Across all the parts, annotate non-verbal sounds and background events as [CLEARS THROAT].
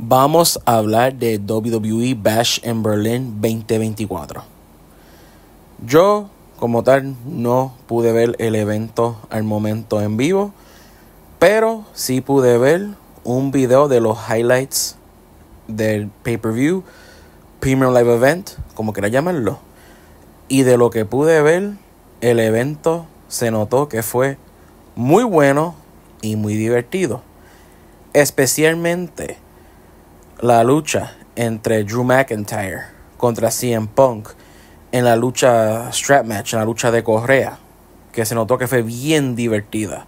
Vamos a hablar de WWE Bash en Berlín 2024. Yo, como tal, no pude ver el evento al momento en vivo, pero sí pude ver un video de los highlights del pay-per-view, Premium Live Event, como quiera llamarlo. Y de lo que pude ver, el evento se notó que fue muy bueno y muy divertido. Especialmente la lucha entre Drew McIntyre contra CM Punk en la lucha strap match, en la lucha de correa, que se notó que fue bien divertida.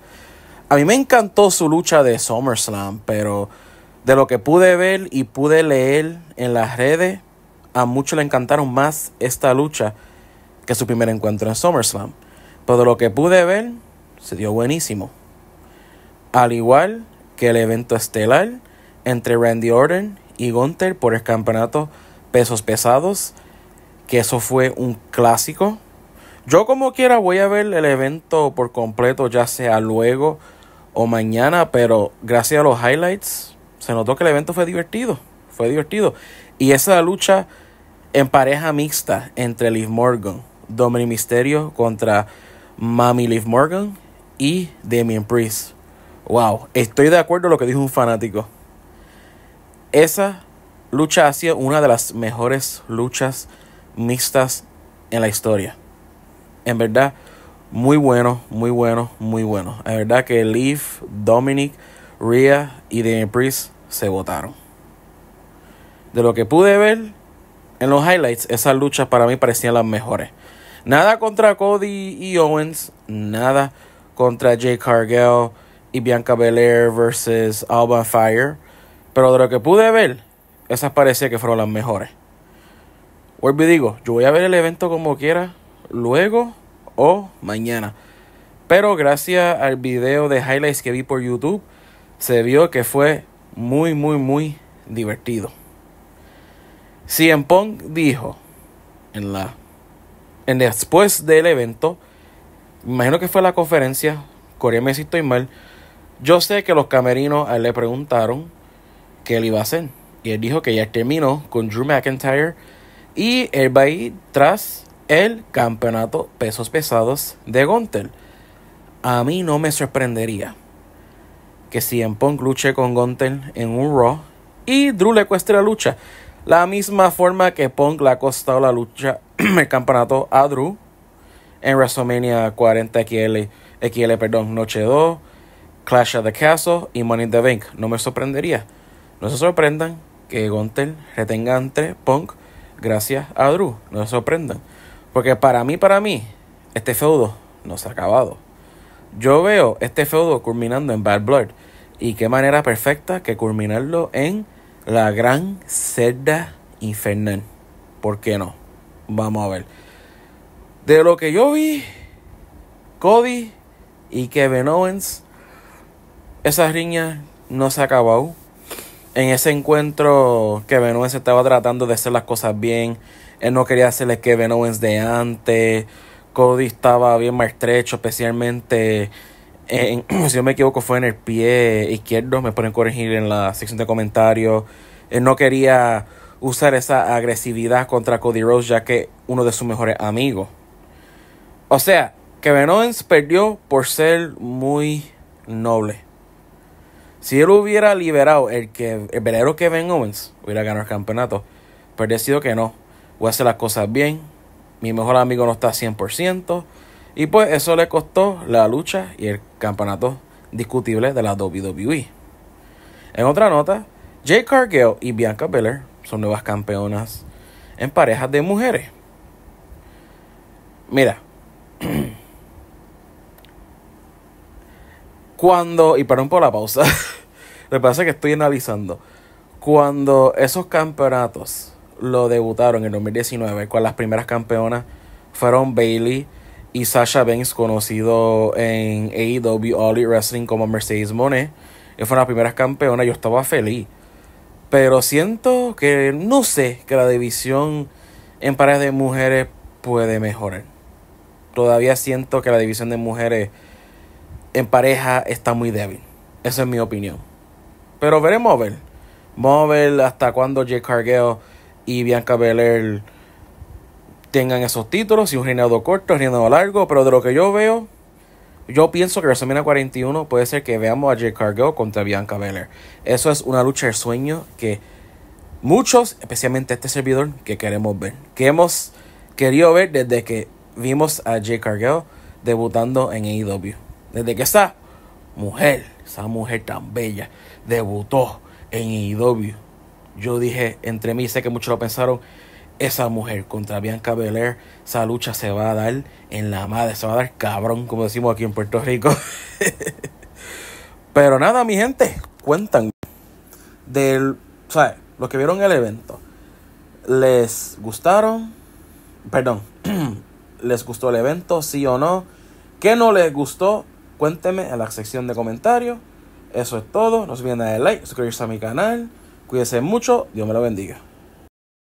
A mí me encantó su lucha de SummerSlam, pero de lo que pude ver y pude leer en las redes, a muchos le encantaron más esta lucha que su primer encuentro en SummerSlam. Pero de lo que pude ver, se dio buenísimo. Al igual que el evento estelar entre Randy Orton y Gunther por el campeonato pesos pesados, que eso fue un clásico. Yo como quiera voy a ver el evento por completo, ya sea luego o mañana, pero gracias a los highlights se notó que el evento fue divertido, fue divertido. Y esa lucha en pareja mixta entre Liv Morgan, Dominic Mysterio contra Mami Liv Morgan y Damien Priest. Wow, estoy de acuerdo con lo que dijo un fanático. Esa lucha ha sido una de las mejores luchas mixtas en la historia. En verdad, muy bueno, muy bueno, muy bueno. En verdad que Leaf, Dominic, Rhea y Damien Priest se votaron. De lo que pude ver en los highlights, esas luchas para mí parecían las mejores. Nada contra Cody y Owens, nada contra Jay Cargill y Bianca Belair versus Alba Fire. Pero de lo que pude ver, esas parecía que fueron las mejores. Vuelvo y digo, yo voy a ver el evento como quiera, luego o mañana. Pero gracias al video de highlights que vi por YouTube, se vio que fue muy, muy, muy divertido. en pong dijo en la en después del evento, imagino que fue la conferencia, Corea me mal, yo sé que los camerinos le preguntaron que él iba a hacer. Y él dijo que ya terminó con Drew McIntyre y él va a ir tras el campeonato pesos pesados de Gontel. A mí no me sorprendería que si en Punk luche con Gontel en un Raw y Drew le cueste la lucha. La misma forma que Punk le ha costado la lucha, [CLEARS THROAT] el campeonato a Drew en WrestleMania 40 XL, XL perdón, Noche 2, Clash of the Castle y Money in the Bank. No me sorprendería. No se sorprendan que Gontel retenga entre Punk gracias a Drew. No se sorprendan. Porque para mí, para mí, este feudo no se ha acabado. Yo veo este feudo culminando en Bad Blood. Y qué manera perfecta que culminarlo en la gran celda infernal. ¿Por qué no? Vamos a ver. De lo que yo vi, Cody y Kevin Owens, esa riña no se ha acabado en ese encuentro que Owens estaba tratando de hacer las cosas bien. Él no quería hacerle que Owens de antes. Cody estaba bien más estrecho, especialmente [CLEARS THROAT] si no me equivoco, fue en el pie izquierdo. Me pueden corregir en la sección de comentarios. Él no quería usar esa agresividad contra Cody Rose, ya que uno de sus mejores amigos. O sea, Kevin Owens perdió por ser muy noble. Si él hubiera liberado el que el verdadero Kevin Owens, hubiera ganado el campeonato. Pero decido que no. Voy a hacer las cosas bien. Mi mejor amigo no está 100%. Y pues eso le costó la lucha y el campeonato discutible de la WWE. En otra nota, Jay Cargill y Bianca Belair son nuevas campeonas en parejas de mujeres. Mira, Cuando, y perdón por la pausa, [LAUGHS] lo que pasa que estoy analizando. Cuando esos campeonatos lo debutaron en 2019, con las primeras campeonas fueron Bailey y Sasha Banks, conocido en AEW All Elite Wrestling como Mercedes Monet. Y fueron las primeras campeonas. yo estaba feliz. Pero siento que, no sé, que la división en pares de mujeres puede mejorar. Todavía siento que la división de mujeres en pareja está muy débil. Esa es mi opinión. Pero veremos a ver. Vamos a ver hasta cuándo Jake Cargill y Bianca Belair tengan esos títulos. Si un reinado corto, un reinado largo. Pero de lo que yo veo, yo pienso que WrestleMania 41 puede ser que veamos a Jake Cargill contra Bianca Belair. Eso es una lucha de sueño que muchos, especialmente este servidor, que queremos ver. Que hemos querido ver desde que vimos a Jake Cargill debutando en AEW. Desde que esa mujer, esa mujer tan bella, debutó en IW, yo dije entre mí, sé que muchos lo pensaron, esa mujer contra Bianca Belair, esa lucha se va a dar en la madre, se va a dar cabrón, como decimos aquí en Puerto Rico. [LAUGHS] Pero nada, mi gente, cuentan del, sea, Los que vieron el evento, ¿les gustaron? Perdón, [CLEARS THROAT] ¿les gustó el evento, sí o no? ¿Qué no les gustó? cuénteme en la sección de comentarios. Eso es todo. No se olviden darle like, suscribirse a mi canal. Cuídense mucho. Dios me lo bendiga.